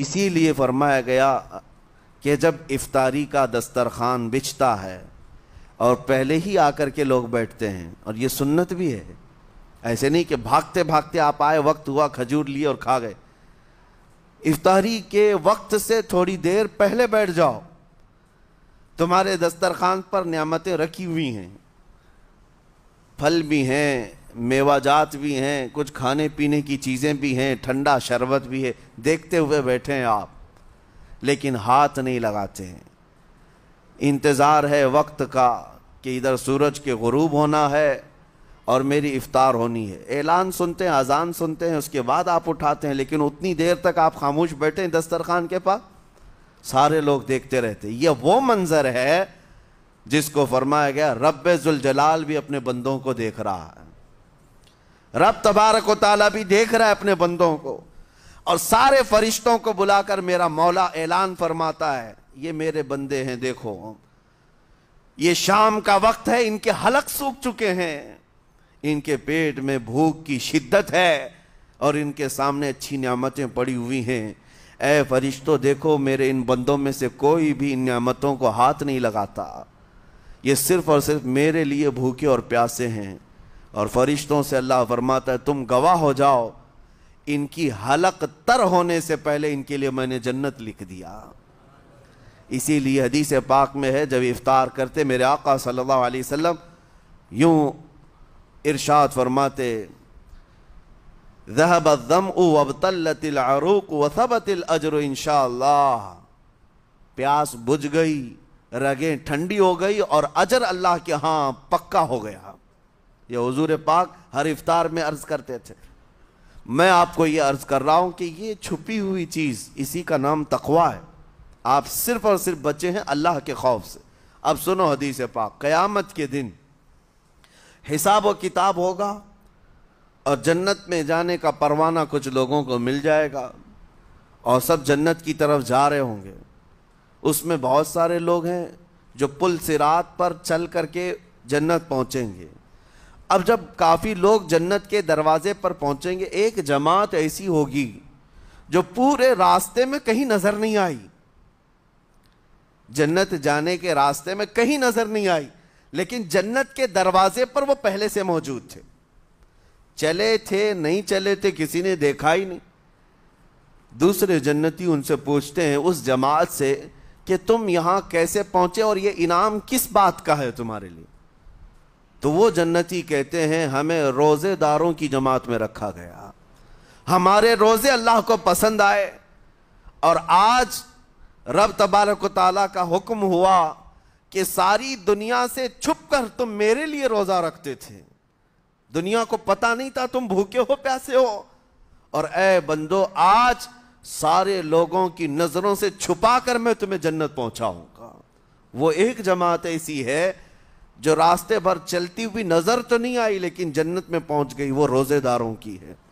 इसीलिए फरमाया गया कि जब इफ्तारी का दस्तरखान बिछता है और पहले ही आकर के लोग बैठते हैं और ये सुन्नत भी है ऐसे नहीं कि भागते भागते आप आए वक्त हुआ खजूर लिए और खा गए इफ्तारी के वक्त से थोड़ी देर पहले बैठ जाओ तुम्हारे दस्तरखान पर नियामतें रखी हुई हैं फल भी हैं मेवाजात भी हैं कुछ खाने पीने की चीज़ें भी हैं ठंडा शरबत भी है देखते हुए बैठे हैं आप लेकिन हाथ नहीं लगाते हैं इंतज़ार है वक्त का कि इधर सूरज के गरूब होना है और मेरी इफ्तार होनी है ऐलान सुनते हैं अजान सुनते हैं उसके बाद आप उठाते हैं लेकिन उतनी देर तक आप खामोश बैठे हैं दस्तरखान के पास सारे लोग देखते रहते ये वो मंज़र है जिसको फरमाया गया रब्बे जलाल भी अपने बंदों को देख रहा है रब तबारक ताला भी देख रहा है अपने बंदों को और सारे फरिश्तों को बुलाकर मेरा मौला ऐलान फरमाता है ये मेरे बंदे हैं देखो ये शाम का वक्त है इनके हलक सूख चुके हैं इनके पेट में भूख की शिद्दत है और इनके सामने अच्छी नियामतें पड़ी हुई हैं ऐ फरिश्तों देखो मेरे इन बंदों में से कोई भी इन नियामतों को हाथ नहीं लगाता ये सिर्फ और सिर्फ मेरे लिए भूखे और प्यासे हैं और फरिश्तों से अल्लाह फरमाता है तुम गवाह हो जाओ इनकी हलक तर होने से पहले इनके लिए मैंने जन्नत लिख दिया इसीलिए हदीस पाक में है जब इफ़ार करते मेरे आका सल्लल्लाहु अलैहि वसल्लम यूं इरशाद फरमाते जहब ज़म वबतलतिलरूक वसबतिल अजर इनशाला प्यास बुझ गई रगें ठंडी हो गई और अजर अल्लाह के हाँ पक्का हो गया ये हजूर पाक हर इफ्तार में अर्ज़ करते थे मैं आपको ये अर्ज़ कर रहा हूँ कि ये छुपी हुई चीज़ इसी का नाम तकवा है आप सिर्फ और सिर्फ बचे हैं अल्लाह के खौफ से अब सुनो हदीस पाक क़यामत के दिन हिसाब व किताब होगा और जन्नत में जाने का परवाना कुछ लोगों को मिल जाएगा और सब जन्नत की तरफ जा रहे होंगे उसमें बहुत सारे लोग हैं जो पुल सिरात पर चल करके जन्नत पहुँचेंगे अब जब काफ़ी लोग जन्नत के दरवाजे पर पहुंचेंगे एक जमात ऐसी होगी जो पूरे रास्ते में कहीं नज़र नहीं आई जन्नत जाने के रास्ते में कहीं नज़र नहीं आई लेकिन जन्नत के दरवाजे पर वो पहले से मौजूद थे चले थे नहीं चले थे किसी ने देखा ही नहीं दूसरे जन्नती उनसे पूछते हैं उस जमात से कि तुम यहां कैसे पहुंचे और ये इनाम किस बात का है तुम्हारे लिए तो वो जन्नती कहते हैं हमें रोज़ेदारों की जमात में रखा गया हमारे रोज़े अल्लाह को पसंद आए और आज रब तबारक ताला का हुक्म हुआ कि सारी दुनिया से छुप कर तुम मेरे लिए रोज़ा रखते थे दुनिया को पता नहीं था तुम भूखे हो प्यासे हो और ऐ बंदो आज सारे लोगों की नज़रों से छुपा कर मैं तुम्हें जन्नत पहुंचाऊंगा वो एक जमात ऐसी है जो रास्ते भर चलती हुई नजर तो नहीं आई लेकिन जन्नत में पहुंच गई वो रोजेदारों की है